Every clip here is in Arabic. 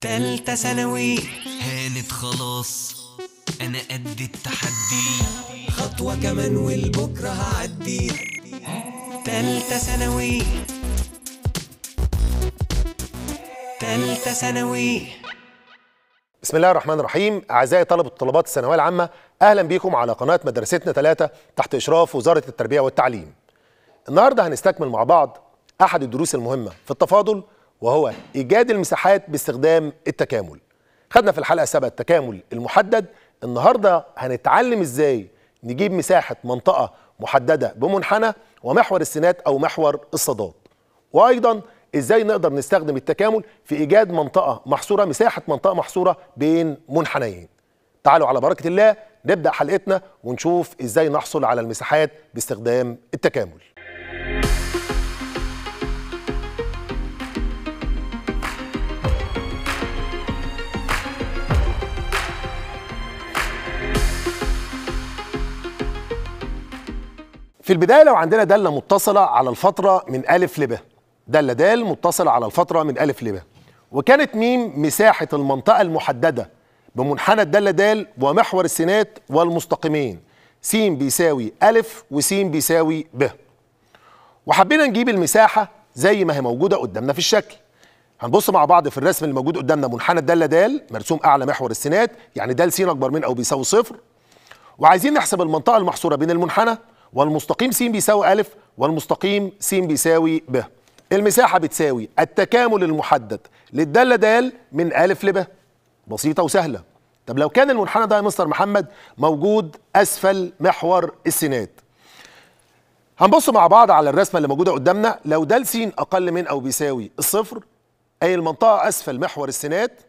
تالتة ثانوي هانت خلاص أنا قد التحدي خطوة كمان والبكرة هعدي تالتة ثانوي تالتة ثانوي بسم الله الرحمن الرحيم أعزائي طلبة الطلبات الثانوية العامة أهلا بكم على قناة مدرستنا ثلاثة تحت إشراف وزارة التربية والتعليم النهاردة هنستكمل مع بعض أحد الدروس المهمة في التفاضل وهو ايجاد المساحات باستخدام التكامل خدنا في الحلقه السابقه التكامل المحدد النهارده هنتعلم ازاي نجيب مساحه منطقه محدده بمنحنى ومحور السينات او محور الصادات وايضا ازاي نقدر نستخدم التكامل في ايجاد منطقه محصوره مساحه منطقه محصوره بين منحنيين تعالوا على بركه الله نبدا حلقتنا ونشوف ازاي نحصل على المساحات باستخدام التكامل في البدايه لو عندنا داله متصله على الفتره من الف لب داله دال متصله على الفتره من الف لب وكانت ميم مساحه المنطقه المحدده بمنحنى الداله دال ومحور السينات والمستقيمين س بيساوي الف وس بيساوي ب وحبينا نجيب المساحه زي ما هي موجوده قدامنا في الشكل هنبص مع بعض في الرسم اللي موجود قدامنا منحنى الداله دال مرسوم اعلى محور السينات يعني دال س اكبر من او بيساوي صفر وعايزين نحسب المنطقه المحصوره بين المنحنى والمستقيم س بيساوي أ والمستقيم س بيساوي ب المساحة بتساوي التكامل المحدد للدالة د من أ لب بسيطة وسهلة طب لو كان المنحنى ده يا مستر محمد موجود أسفل محور السينات هنبص مع بعض على الرسمة اللي موجودة قدامنا لو دال س أقل من أو بيساوي الصفر أي المنطقة أسفل محور السينات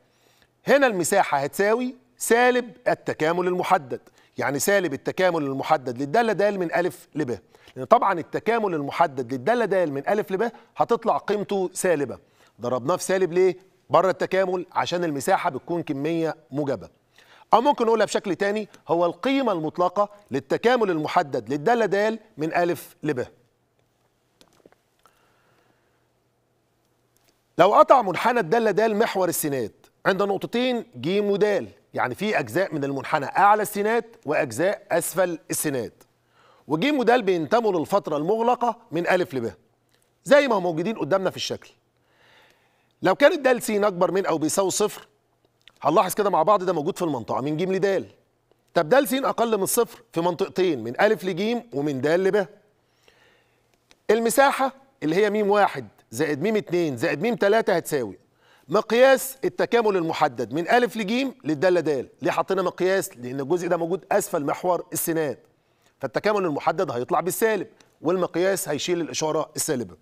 هنا المساحة هتساوي سالب التكامل المحدد يعني سالب التكامل المحدد للداله د من الف ب لان طبعا التكامل المحدد للداله د من الف ب هتطلع قيمته سالبه ضربناه في سالب ليه بره التكامل عشان المساحه بتكون كميه موجبه او ممكن نقولها بشكل تاني هو القيمه المطلقه للتكامل المحدد للداله د من الف ب لو قطع منحنى الداله د محور السينات عند نقطتين ج ودال يعني في اجزاء من المنحنى اعلى السينات واجزاء اسفل السينات وجيم ودال بينتموا للفتره المغلقه من الف لب زي ما هم موجودين قدامنا في الشكل لو كانت دال س اكبر من او بيساوي صفر هنلاحظ كده مع بعض ده موجود في المنطقه من جيم لدال طب دال س اقل من صفر في منطقتين من الف لجيم ومن دال لب المساحه اللي هي ميم واحد زائد ميم اتنين زائد ميم تلاته هتساوي مقياس التكامل المحدد من ألف لجيم للدالة دال ليه حطينا مقياس لأن الجزء ده موجود أسفل محور السنان فالتكامل المحدد هيطلع بالسالب والمقياس هيشيل الإشارة السالبة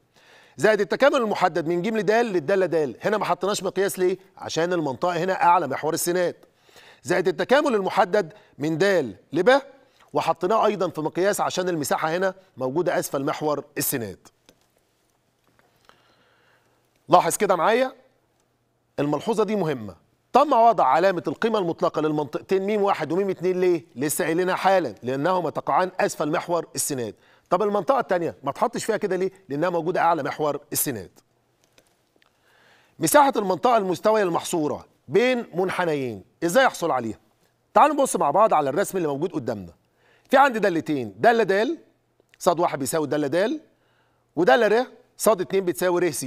زائد التكامل المحدد من جيم لدال للدالة دال هنا ما حطيناش مقياس ليه عشان المنطقة هنا أعلى محور السنان زائد التكامل المحدد من دال لب وحطيناه أيضا في مقياس عشان المساحة هنا موجودة أسفل محور السناد لاحظ كده معايا الملحوظه دي مهمه تم وضع علامه القيمه المطلقه للمنطقتين ميم واحد وميم اتنين ليه لسه لنا حالا لانهما تقعان اسفل محور السناد طب المنطقه الثانيه ما تحطش فيها كده ليه لانها موجوده اعلى محور السناد مساحه المنطقه المستويه المحصوره بين منحنيين ازاي احصل عليها تعالوا نبص مع بعض على الرسم اللي موجود قدامنا في عندي دالتين داله د صاد واحد بيساوي داله د وداله ر صاد 2 بتساوي ر س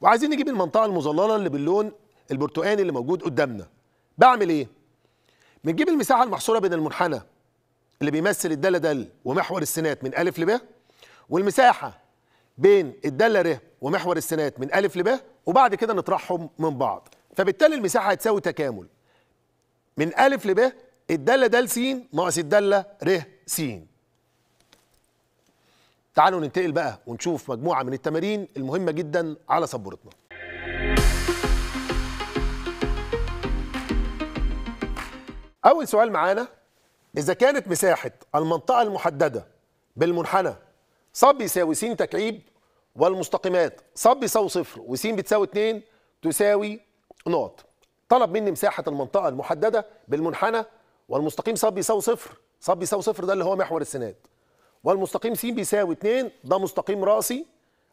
وعايزين نجيب المنطقه المظلله اللي باللون البرتقاني اللي موجود قدامنا بعمل ايه بنجيب المساحه المحصوره بين المنحنى اللي بيمثل الداله د ومحور السينات من ل لب والمساحه بين الداله ر ومحور السينات من ل لب وبعد كده نطرحهم من بعض فبالتالي المساحه هتساوي تكامل من ل لب الداله د س ناقص الداله ر س تعالوا ننتقل بقى ونشوف مجموعة من التمارين المهمة جدا على سبورتنا أول سؤال معانا إذا كانت مساحة المنطقة المحددة بالمنحنى ص بيساوي س تكعيب والمستقيمات ص بيساوي صفر وس بتساوي 2 تساوي نقط طلب مني مساحة المنطقة المحددة بالمنحنى والمستقيم ص بيساوي صفر ص بيساوي صفر ده اللي هو محور السناد والمستقيم س بيساوي 2 ده مستقيم راسي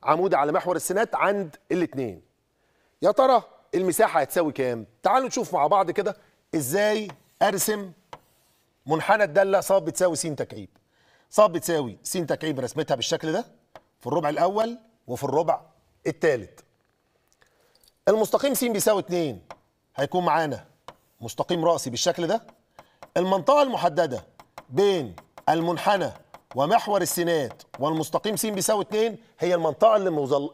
عمودي على محور السينات عند الاثنين يا ترى المساحه هتساوي كام تعالوا نشوف مع بعض كده ازاي ارسم منحنى الداله ص بتساوي س تكعيب ص بتساوي س تكعيب رسمتها بالشكل ده في الربع الاول وفي الربع الثالث المستقيم س بيساوي 2 هيكون معانا مستقيم راسي بالشكل ده المنطقه المحدده بين المنحنى ومحور السينات والمستقيم س بيساوي 2 هي المنطقه اللي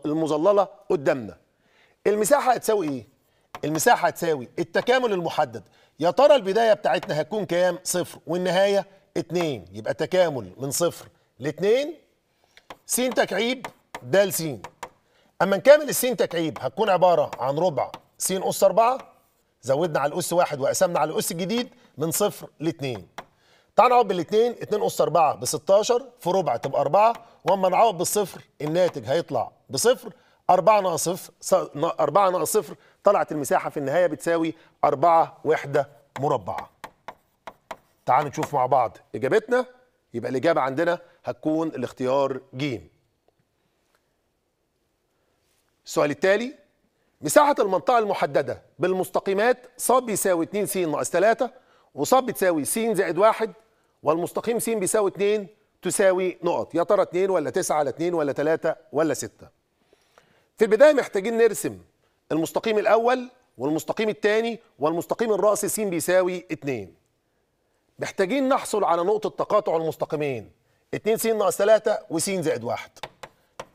المظلله قدامنا المساحه هتساوي ايه المساحه هتساوي التكامل المحدد يا ترى البدايه بتاعتنا هتكون كام صفر والنهايه 2 يبقى تكامل من صفر ل 2 س تكعيب د س اما نكامل الس تكعيب هتكون عباره عن ربع س اس 4 زودنا على الاس واحد وقسمنا على الاس الجديد من صفر ل 2 تعال نعوض بالاثنين 2 اس 4 ب 16 في ربع تبقى 4 واما نعوض بالصفر الناتج هيطلع بصفر 4 ناقص صفر 4 ناقص صفر طلعت المساحه في النهايه بتساوي 4 وحده مربعه. تعال نشوف مع بعض اجابتنا يبقى الاجابه عندنا هتكون الاختيار ج. السؤال التالي مساحه المنطقه المحدده بالمستقيمات ص بيساوي 2 س ناقص 3 وص بتساوي س زائد 1 والمستقيم س بيساوي 2 تساوي نقط يا ترى 2 ولا 9 على 2 ولا 3 ولا 6 في البداية محتاجين نرسم المستقيم الأول والمستقيم الثاني والمستقيم الراسي س بيساوي 2 محتاجين نحصل على نقطة تقاطع المستقيمين 2 س ناقص 3 و س زائد 1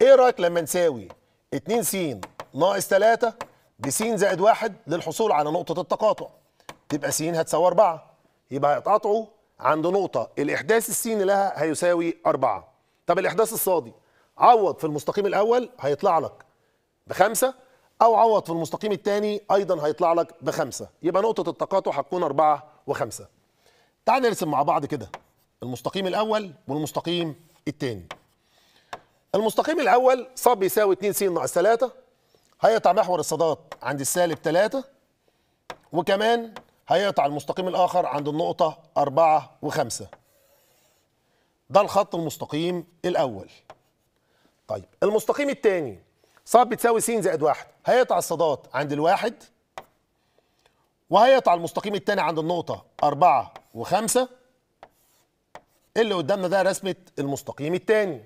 ايه رأيك لما نساوي 2 س ناقص 3 ب س زائد 1 للحصول على نقطة التقاطع تبقى س هتساوي 4 يبقى هيتقاطعوا عند نقطة الإحداث السين لها هيساوي أربعة طب الإحداث الصادي عوض في المستقيم الأول هيطلع لك بخمسة أو عوض في المستقيم الثاني أيضا هيطلع لك بخمسة يبقى نقطة التقاطع هتكون أربعة وخمسة تعال نرسم مع بعض كده المستقيم الأول والمستقيم الثاني المستقيم الأول ص بيساوي 2 س ناقص 3 هيقطع محور الصادات عند السالب 3 وكمان هيقطع المستقيم الآخر عند النقطة أربعة وخمسة ده الخط المستقيم الأول طيب المستقيم الثاني ص بتساوي س زائد واحد هيقطع الصادات عند الواحد وهيقطع المستقيم الثاني عند النقطة أربعة وخمسة اللي قدامنا ده رسمة المستقيم الثاني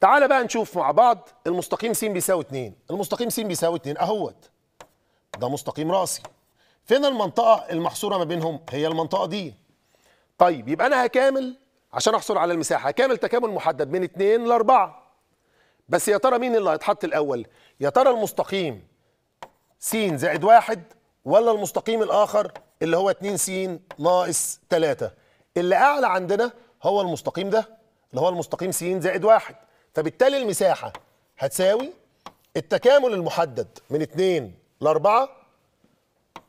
تعال بقى نشوف مع بعض المستقيم س بيساوي 2 المستقيم س بيساوي 2 اهوت ده مستقيم راسي فين المنطقه المحصوره ما بينهم هي المنطقه دي طيب يبقى انا هكامل عشان احصل على المساحه هكامل تكامل محدد من 2 ل 4 بس يا ترى مين اللي هيتحط الاول يا ترى المستقيم س زائد 1 ولا المستقيم الاخر اللي هو 2 س ناقص 3 اللي اعلى عندنا هو المستقيم ده اللي هو المستقيم س زائد 1. فبالتالي المساحه هتساوي التكامل المحدد من 2 ل 4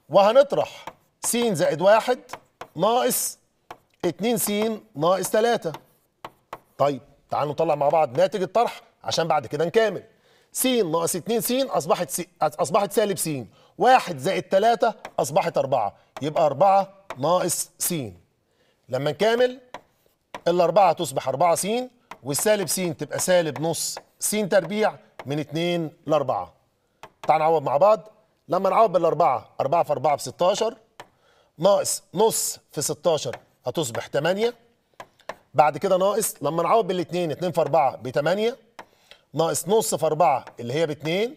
وهنطرح س زائد واحد ناقص 2 س ناقص 3 طيب تعالوا نطلع مع بعض ناتج الطرح عشان بعد كده نكمل س ناقص 2 س اصبحت س... اصبحت سالب س 1 زائد 3 اصبحت 4 يبقى 4 ناقص س لما نكمل الأربعة تصبح 4 س والسالب س تبقى سالب نص س تربيع من 2 ل 4 تعالوا نعوض مع بعض لما نعوض بالاربعه 4 في 4 في 16 ناقص نص في 16 هتصبح 8 بعد كده ناقص لما نعوض بالاثنين 2 في 4 ب 8 ناقص نص في 4 اللي هي ب 2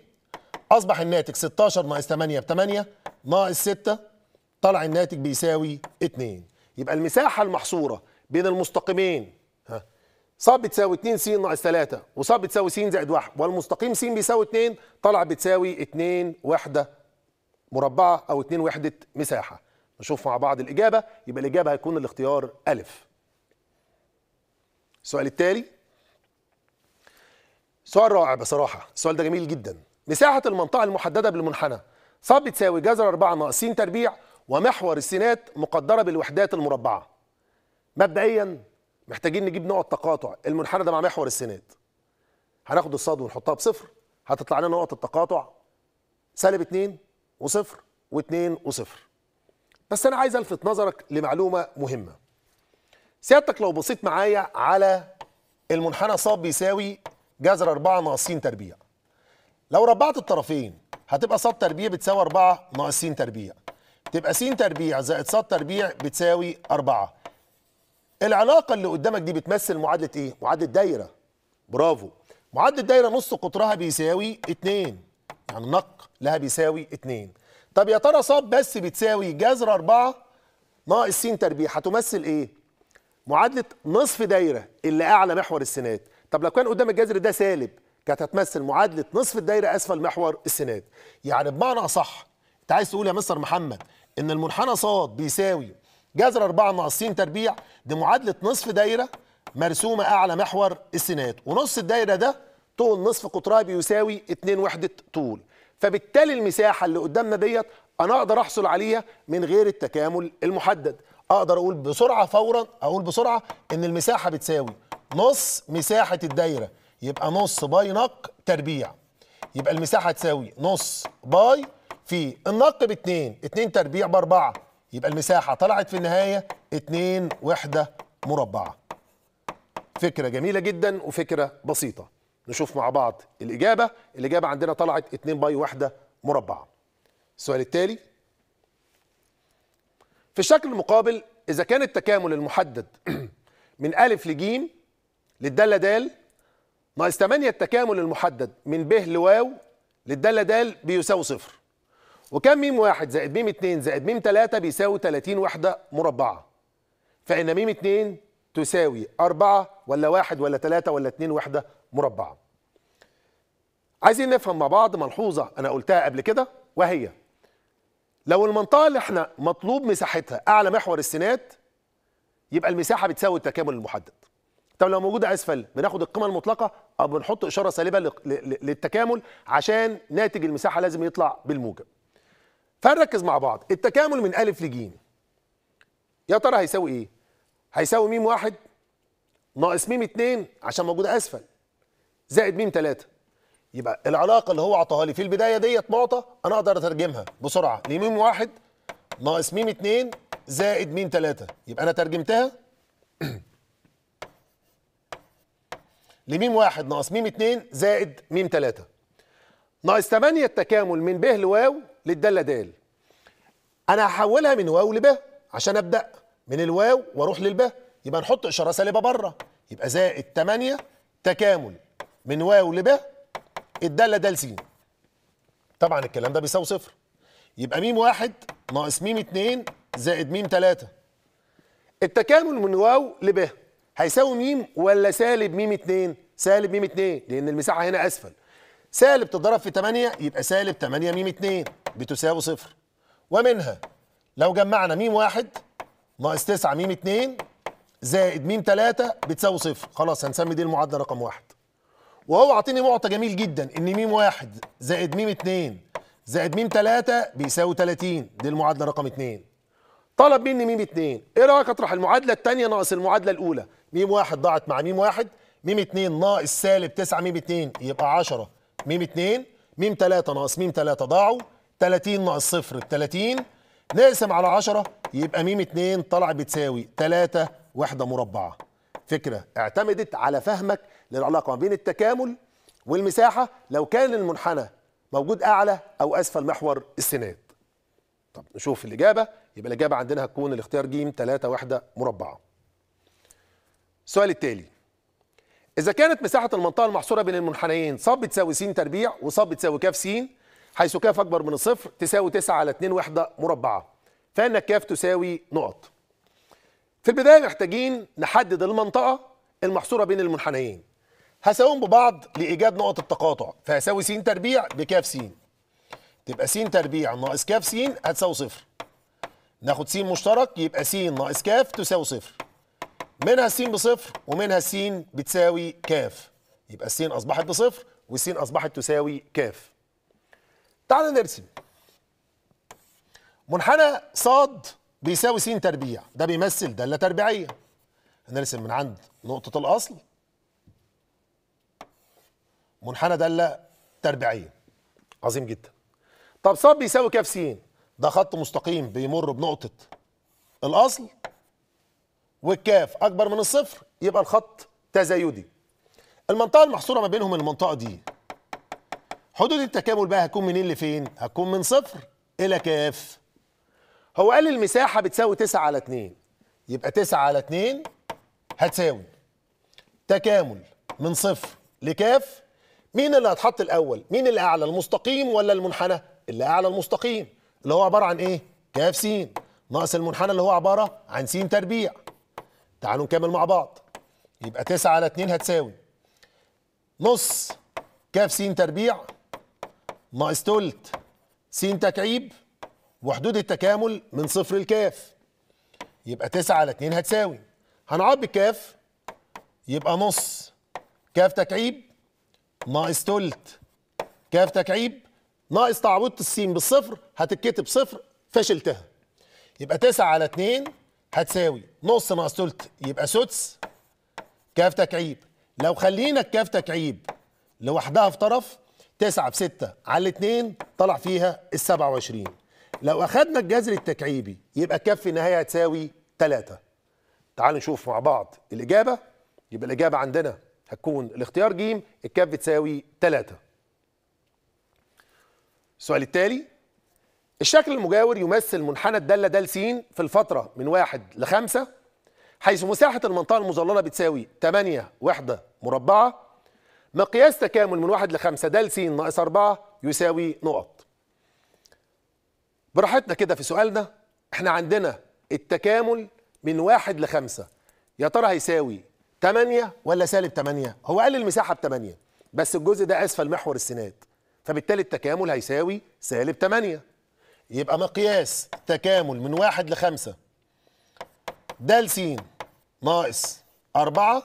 اصبح الناتج 16 ناقص 8 ب 8 ناقص 6 طلع الناتج بيساوي 2 يبقى المساحه المحصوره بين المستقيمين ها ص بتساوي 2 س ناقص 3 وص بتساوي س زائد 1 والمستقيم س بيساوي 2 طلع بتساوي 2 وحده مربعه او اتنين وحده مساحه نشوف مع بعض الاجابه يبقى الاجابه هيكون الاختيار الف السؤال التالي سؤال رائع بصراحه السؤال ده جميل جدا مساحه المنطقه المحدده بالمنحنى صب بتساوي جذر ناقص ناقصين تربيع ومحور السينات مقدره بالوحدات المربعه مبدئيا محتاجين نجيب نقط تقاطع المنحنى ده مع محور السينات هناخد الصاد ونحطها بصفر هتطلع لنا نقط التقاطع سالب 2 وصفر واثنين وصفر بس انا عايز الفت نظرك لمعلومه مهمه سيادتك لو بصيت معايا على المنحنى ص بيساوي جذر 4 ناقص س تربيع لو ربعت الطرفين هتبقى ص تربيع بتساوي 4 ناقص س تربيع تبقى س تربيع زائد ص تربيع بتساوي 4 العلاقه اللي قدامك دي بتمثل معادله ايه معادله دايره برافو معادله دايره نص قطرها بيساوي 2 يعني نق لها بيساوي 2 طب يا ترى ص بس بتساوي جذر 4 ناقص س تربيع هتمثل ايه معادله نصف دايره اللي اعلى محور السينات طب لو كان قدام الجذر ده سالب كانت هتمثل معادله نصف الدايره اسفل محور السينات يعني بمعنى اصح انت عايز تقول يا مستر محمد ان المنحنى ص بيساوي جذر 4 ناقص س تربيع دي معادله نصف دايره مرسومه اعلى محور السينات ونص الدايره ده طول نصف قطرها بيساوي 2 وحده طول فبالتالي المساحه اللي قدامنا ديت انا اقدر احصل عليها من غير التكامل المحدد اقدر اقول بسرعه فورا اقول بسرعه ان المساحه بتساوي نص مساحه الدايره يبقى نص باي نق تربيع يبقى المساحه تساوي نص باي في النق ب 2 2 تربيع ب 4 يبقى المساحه طلعت في النهايه 2 وحده مربعه فكره جميله جدا وفكره بسيطه نشوف مع بعض الإجابة الإجابة عندنا طلعت 2 باي واحدة مربعة السؤال التالي في الشكل المقابل إذا كان التكامل المحدد من أ لجيم للدالة دال ناقص 8 التكامل المحدد من ب لواو للدالة دال بيساوي صفر وكم ميم واحد زائد ميم اتنين زائد ميم تلاتة بيساوي 30 وحدة مربعة فإن ميم اتنين تساوي أربعة ولا واحد ولا تلاتة ولا اتنين وحدة مربعة عايزين نفهم مع بعض ملحوظه انا قلتها قبل كده وهي لو المنطقه اللي احنا مطلوب مساحتها اعلى محور السينات يبقى المساحه بتساوي التكامل المحدد طب لو موجوده اسفل بناخد القيمه المطلقه او بنحط اشاره سالبه للتكامل عشان ناتج المساحه لازم يطلع بالموجب فنركز مع بعض التكامل من الف لجيم يا ترى هيساوي ايه هيساوي ميم واحد ناقص ميم اتنين عشان موجوده اسفل زائد ميم تلاته يبقى العلاقه اللي هو عطاها لي في البدايه ديت نقطه انا اقدر اترجمها بسرعه لميم واحد ناقص ميم اتنين زائد ميم تلاته يبقى انا ترجمتها لميم واحد ناقص ميم اتنين زائد ميم تلاته ناقص 8 التكامل من ب لواو للداله دال انا هحولها من واو لب عشان ابدا من الواو واروح للب يبقى نحط اشاره سالبه بره يبقى زائد 8 تكامل من واو لب الداله د س طبعا الكلام ده بيساوي صفر يبقى م واحد ناقص م اتنين زائد م تلاته التكامل من واو لب هيساوي م ولا سالب م اتنين سالب م اتنين لان المساحه هنا اسفل سالب تضرب في 8 يبقى سالب 8 م 2 بتساوي صفر ومنها لو جمعنا م 1 ناقص 9 م 2 زائد م 3 بتساوي صفر خلاص هنسمي دي المعادله رقم 1 وهو عطيني معطى جميل جدا ان ميم واحد زائد ميم اتنين زائد ميم تلاتة بيساوي 30 دي المعادله رقم اتنين طلب مني ميم اتنين ايه رايك اطرح المعادله الثانيه ناقص المعادله الاولى ميم واحد ضاعت مع ميم واحد ميم اتنين ناقص سالب 9 ميم اتنين يبقى 10 ميم اتنين ميم تلاتة ناقص ميم تلاتة ضاعوا 30 ناقص صفر ب 30 نقسم على 10 يبقى ميم 2 طلعت بتساوي 3 وحده مربعه فكره اعتمدت على فهمك للعلاقه ما بين التكامل والمساحه لو كان المنحنى موجود اعلى او اسفل محور السينات طب نشوف الاجابه يبقى الاجابه عندنا هتكون الاختيار ج 3 وحده مربعه السؤال التالي اذا كانت مساحه المنطقه المحصوره بين المنحنيين ص بتساوي س تربيع وص بتساوي ك س حيث ك اكبر من الصفر تساوي 9 على 2 وحده مربعه فان ك تساوي نقط في البدايه محتاجين نحدد المنطقه المحصوره بين المنحنيين هساويهم ببعض لايجاد نقط التقاطع فهساوي س تربيع بكاف س تبقى س تربيع ناقص كاف س هتساوي صفر ناخد س مشترك يبقى س ناقص كاف تساوي صفر منها س بصفر ومنها س بتساوي كاف يبقى س اصبحت بصفر والس اصبحت تساوي كاف تعال نرسم منحنى ص بيساوي س تربيع ده بيمثل داله تربيعيه هنرسم من عند نقطه الاصل منحنى داله تربيعيه عظيم جدا طب ص بيساوي كاف س ده خط مستقيم بيمر بنقطه الاصل والكاف اكبر من الصفر يبقى الخط تزايدي المنطقه المحصوره ما بينهم المنطقه دي حدود التكامل بقى هتكون منين لفين هتكون من صفر الى كاف هو قال المساحه بتساوي 9 على 2 يبقى 9 على 2 هتساوي تكامل من صفر لكاف مين اللي هيتحط الاول مين اللي اعلى المستقيم ولا المنحنى اللي اعلى المستقيم اللي هو عباره عن ايه كاف س ناقص المنحنى اللي هو عباره عن س تربيع تعالوا نكمل مع بعض يبقى 9 على 2 هتساوي نص كاف س تربيع ناقص تلت س تكعيب وحدود التكامل من صفر الكاف يبقى 9 على 2 هتساوي هنعبي الكاف يبقى نص كاف تكعيب ناقص تلت كاف تكعيب ناقص تعويض السين بالصفر هتتكتب صفر فشلتها يبقى 9 على 2 هتساوي نص ناقص تلت يبقى سدس كاف تكعيب لو خلينا الكاف تكعيب لوحدها في طرف 9 في 6 على 2 طلع فيها ال 27 لو اخدنا الجذر التكعيبي يبقى الكاف في النهايه هتساوي 3 تعالوا نشوف مع بعض الاجابه يبقى الاجابه عندنا هتكون الاختيار ج الكاف بتساوي 3 السؤال التالي الشكل المجاور يمثل منحنى الدالة د س في الفترة من 1 ل 5 حيث مساحة المنطقة المظللة بتساوي 8 وحدة مربعة مقياس تكامل من 1 ل 5 د س ناقص 4 يساوي نقط براحتنا كده في سؤالنا احنا عندنا التكامل من 1 ل 5 يا ترى هيساوي 8 ولا سالب 8 هو قال المساحه ب 8 بس الجزء ده اسفل محور السينات فبالتالي التكامل هيساوي سالب 8 يبقى مقياس تكامل من 1 ل 5 د س ناقص 4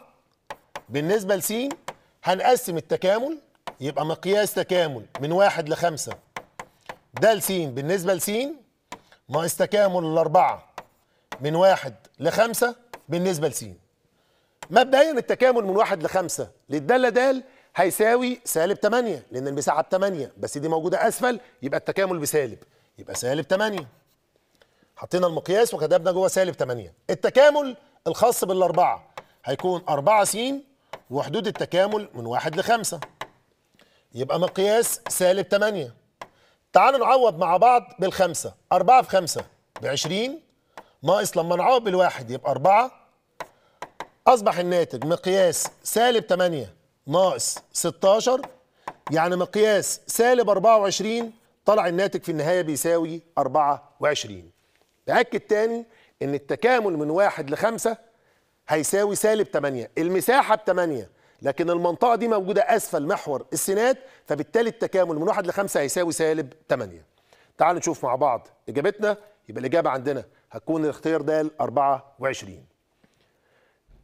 بالنسبه لس هنقسم التكامل يبقى مقياس تكامل من 1 ل 5 د س بالنسبه لس ناقص تكامل الأربعة من 1 ل 5 بالنسبه لس مبدئيا التكامل من واحد لخمسة للدالة دال هيساوي سالب 8 لأن المساحة ب 8 بس دي موجودة أسفل يبقى التكامل بسالب يبقى سالب 8 حطينا المقياس وكتبنا جوه سالب 8 التكامل الخاص بالأربعة هيكون 4 س وحدود التكامل من واحد لخمسة يبقى مقياس سالب 8 تعالوا نعوض مع بعض بالخمسة 4 في 5 ب 20 ناقص لما نعوض بالواحد يبقى 4 أصبح الناتج مقياس سالب 8 ناقص 16 يعني مقياس سالب 24 طلع الناتج في النهاية بيساوي 24 بأكد تاني إن التكامل من 1 ل 5 هيساوي سالب 8 المساحة ب 8 لكن المنطقة دي موجودة أسفل محور السينات فبالتالي التكامل من 1 ل 5 هيساوي سالب 8 تعالوا نشوف مع بعض إجابتنا يبقى الإجابة عندنا هتكون الاختيار د 24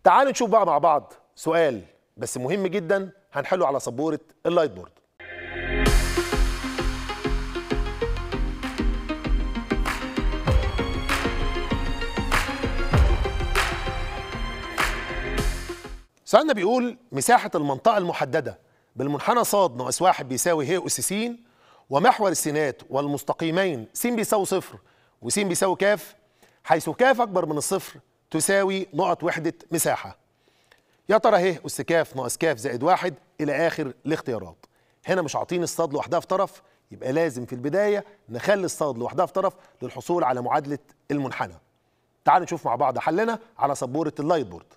تعالوا نشوف بقى مع بعض سؤال بس مهم جدا هنحله على سبوره اللايت بورد سؤالنا بيقول مساحة المنطقة المحددة بالمنحنى صاد ناقص واحد بيساوي هي أس س ومحور السينات والمستقيمين س بيساوي صفر وس بيساوي كاف حيث كاف أكبر من الصفر تساوي نقط وحدة مساحة يا ترى اهي أس كاف ناقص كاف زائد واحد إلى آخر الاختيارات هنا مش عاطين الصاد لوحدها في طرف يبقى لازم في البداية نخلي الصاد لوحدها في طرف للحصول على معادلة المنحنى تعالوا نشوف مع بعض حلنا على سبورة اللايت بورد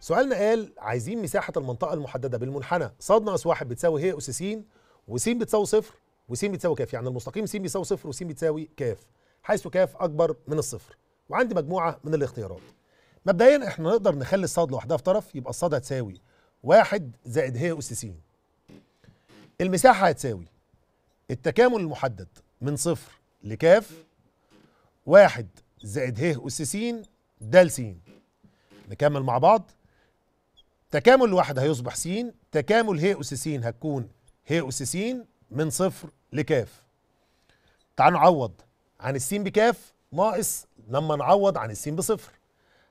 سؤالنا قال عايزين مساحة المنطقة المحددة بالمنحنى صاد ناقص واحد بتساوي هي أس س و س بتساوي صفر و س بتساوي كاف يعني المستقيم س بيساوي صفر وس بتساوي كاف حيث كاف اكبر من الصفر وعندي مجموعه من الاختيارات مبدئيا احنا نقدر نخلي الصاد لوحدها في طرف يبقى الصاد هتساوي واحد زائد ه اس س المساحه هتساوي التكامل المحدد من صفر لكاف واحد زائد ه اس س د س نكمل مع بعض تكامل الواحد هيصبح س تكامل ه اس س هتكون هي اس س من صفر لكاف تعال نعوض عن السين بكاف ناقص لما نعوض عن السين بصفر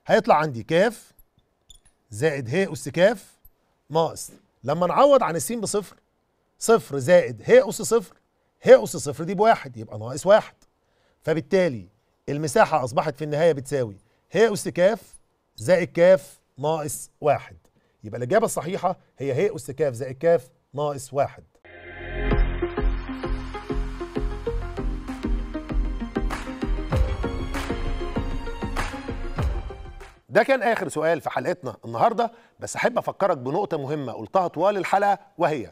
هيطلع عندي كاف زائد هي أس كاف ناقص لما نعوض عن السين بصفر صفر زائد هي أس صفر هي أس صفر دي بواحد يبقى ناقص واحد فبالتالي المساحة أصبحت في النهاية بتساوي هي أس كاف زائد كاف ناقص واحد يبقى الإجابة الصحيحة هي هي أس كاف زائد كاف ناقص واحد ده كان آخر سؤال في حلقتنا النهاردة بس أحب أفكرك بنقطة مهمة قلتها طوال الحلقة وهي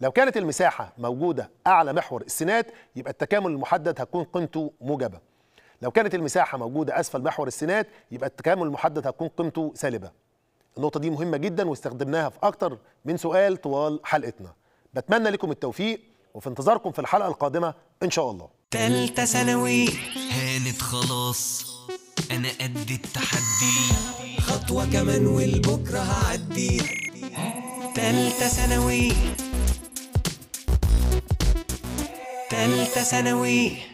لو كانت المساحة موجودة أعلى محور السينات يبقى التكامل المحدد هتكون قيمته موجبة لو كانت المساحة موجودة أسفل محور السينات يبقى التكامل المحدد هتكون قيمته سالبة النقطه دي مهمه جدا واستخدمناها في اكتر من سؤال طوال حلقتنا بتمنى لكم التوفيق وفي انتظاركم في الحلقه القادمه ان شاء الله تالتة ثانوي هانت خلاص انا قد التحدي خطوه كمان والبكره هعدي تالتة ثانوي تالتة ثانوي